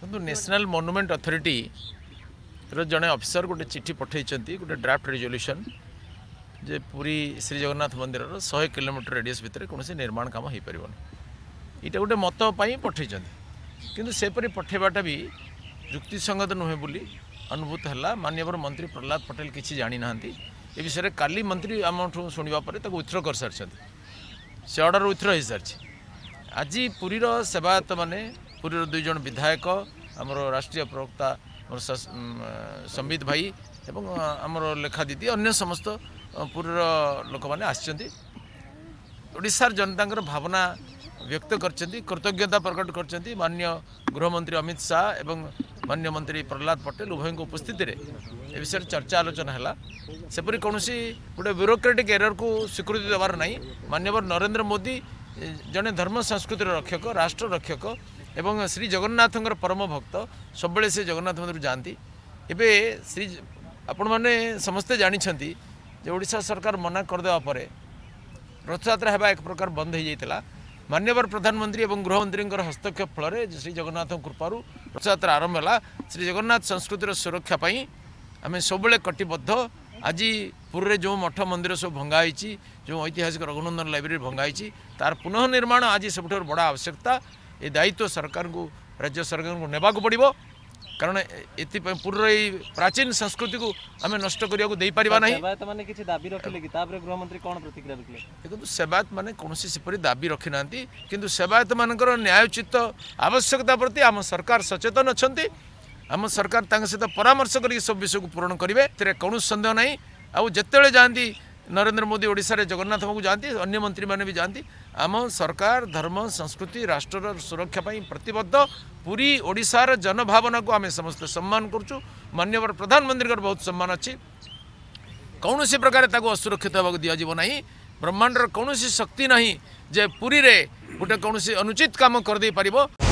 কিন্তু national monument authority ৰজনে অফিસરক চিঠি পঠাইচନ୍ତି এটা ড্ৰাফ্ট ৰেজলিউশন जे पुरी শ্রী জগন্নাথ মন্দিৰৰ 100 কিমি ৰেডিয়াস ভিতৰত কোনো সে নিৰ্মাণ কাম হ'ই পৰিব না। এটা এটা মত পই পঠাইচନ୍ତି। কিন্তু সেইপৰি পঠেবাটা ବି যুক্তি সঙ্গত নহ'বলি অনুভুত হলা মাননীয় মন্ত্রী প্ৰলাদ পটেল কিছি জানি নহ'ନ୍ତି। এই বিষয়ৰে কালিমন্ত্ৰী আমন্ত্ৰণ শুনিবা পাৰে তক উত্তৰ কৰSearchResult। সেই অৰ্ডাৰ উইথ্ৰেছৰ্চ। আজি पुरीৰ সেৱাত মানে ପୁରୀର ଦୁଇ ଜଣ ବିଧାୟକ ଆମର ରାଷ୍ଟ୍ରୀୟ ପ୍ରବକ୍ତା ଆମର ସମ୍ବିତ ଭାଇ ଏବଂ ଆମର ଲେଖା ଦିଦି ଅନ୍ୟ ସମସ୍ତ ପୁରୀର ଲୋକମାନେ ଆସିଛନ୍ତି ଓଡ଼ିଶାର ଜନତାଙ୍କର ଭାବନା ବ୍ୟକ୍ତ କରିଛନ୍ତି କୃତଜ୍ଞତା ପ୍ରକଟ କରିଛନ୍ତି ମାନ୍ୟ ଗୃହମନ୍ତ୍ରୀ ଅମିତ ଶାହା ଏବଂ ମାନ୍ୟ ମନ୍ତ୍ରୀ ପ୍ରହଲ୍ଲାଦ ପଟେଲ ଉଭୟଙ୍କ ଉପସ୍ଥିତିରେ ଏ ବିଷୟରେ ଚର୍ଚ୍ଚା ଆଲୋଚନା ହେଲା ସେପରି କୌଣସି ଗୋଟେ ବ୍ୟୁରୋକ୍ରାଟିକ୍ ଏରର୍କୁ ସ୍ୱୀକୃତି ଦେବାର ନାହିଁ ମାନ୍ୟବର ନରେନ୍ଦ୍ର ମୋଦି ଜଣେ ଧର୍ମ ସଂସ୍କୃତିର ରକ୍ଷକ ରାଷ୍ଟ୍ର ରକ୍ଷକ এবং ଶ୍ରୀ ଜଗନ୍ନାଥଙ୍କର ପରମ ଭକ୍ତ ସବୁବେଳେ ସେ ଜଗନ୍ନାଥ ମନ୍ଦିରକୁ ଯାଆନ୍ତି ଏବେ ଶ୍ରୀ ଆପଣମାନେ ସମସ୍ତେ ଜାଣିଛନ୍ତି ଯେ ଓଡ଼ିଶା ସରକାର ମନା କରିଦେବା ପରେ ରଥଯାତ୍ରା ହେବା ଏକ ପ୍ରକାର ବନ୍ଦ ହୋଇଯାଇଥିଲା ମାନ୍ୟବର ପ୍ରଧାନମନ୍ତ୍ରୀ ଏବଂ ଗୃହମନ୍ତ୍ରୀଙ୍କର ହସ୍ତକ୍ଷେପ ଫଳରେ ଶ୍ରୀ ଜଗନ୍ନାଥଙ୍କ କୃପାରୁ ରଥଯାତ୍ରା ଆରମ୍ଭ ହେଲା ଶ୍ରୀ ଜଗନ୍ନାଥ ସଂସ୍କୃତିର ସୁରକ୍ଷା ପାଇଁ ଆମେ ସବୁବେଳେ କଟିବଦ୍ଧ ଆଜି ପୁରୀରେ ଯେଉଁ ମଠ ମନ୍ଦିର ସବୁ ଭଙ୍ଗା ହୋଇଛି ଯେଉଁ ଐତିହାସିକ ରଘୁନନ୍ଦନ ଲାଇବ୍ରେରୀ ଭଙ୍ଗା ହୋଇଛି ତାର ପୁନଃନିର୍ମାଣ ଆଜି ସବୁଠାରୁ ବଡ଼ ଆବଶ୍ୟକତା ଏ ଦାୟିତ୍ୱ ସରକାରଙ୍କୁ ରାଜ୍ୟ ସରକାରଙ୍କୁ ନେବାକୁ ପଡ଼ିବ କାରଣ ଏଥିପାଇଁ ପୁରୀର ଏଇ ପ୍ରାଚୀନ ସଂସ୍କୃତିକୁ ଆମେ ନଷ୍ଟ କରିବାକୁ ଦେଇପାରିବା ନାହିଁ ସେବାୟତମାନେ କିଛି ଦାବି ରଖିଲେ କି ତାପରେ ଗୃହମନ୍ତ୍ରୀ କ'ଣ ପ୍ରତିକ୍ରିୟା ରଖିଲେ ଦେଖନ୍ତୁ ସେବାୟତମାନେ କୌଣସି ସେପରି ଦାବି ରଖିନାହାନ୍ତି କିନ୍ତୁ ସେବାୟତମାନଙ୍କର ନ୍ୟାୟୋଚିତ ଆବଶ୍ୟକତା ପ୍ରତି ଆମ ସରକାର ସଚେତନ ଅଛନ୍ତି ଆମ ସରକାର ତାଙ୍କ ସହିତ ପରାମର୍ଶ କରିକି ସବୁ ବିଷୟକୁ ପୂରଣ କରିବେ ଏଥିରେ କୌଣସି ସନ୍ଦେହ ନାହିଁ ଆଉ ଯେତେବେଳେ ଯାଆନ୍ତି ନରେନ୍ଦ୍ର ମୋଦି ଓଡ଼ିଶାରେ ଜଗନ୍ନାଥଙ୍କୁ ଯାଆନ୍ତି ଅନ୍ୟ ମନ୍ତ୍ରୀମାନେ ବି ଯାଆନ୍ତି ଆମ ସରକାର ଧର୍ମ ସଂସ୍କୃତି ରାଷ୍ଟ୍ରର ସୁରକ୍ଷା ପାଇଁ ପ୍ରତିବଦ୍ଧ ପୁରୀ ଓଡ଼ିଶାର ଜନଭାବନାକୁ ଆମେ ସମସ୍ତେ ସମ୍ମାନ କରୁଛୁ ମାନ୍ୟବର ପ୍ରଧାନମନ୍ତ୍ରୀଙ୍କର ବହୁତ ସମ୍ମାନ ଅଛି କୌଣସି ପ୍ରକାର ତାକୁ ଅସୁରକ୍ଷିତ ହେବାକୁ ଦିଆଯିବ ନାହିଁ ବ୍ରହ୍ମାଣ୍ଡର କୌଣସି ଶକ୍ତି ନାହିଁ ଯେ ପୁରୀରେ ଗୋଟେ କୌଣସି ଅନୁଚିତ କାମ କରିଦେଇପାରିବ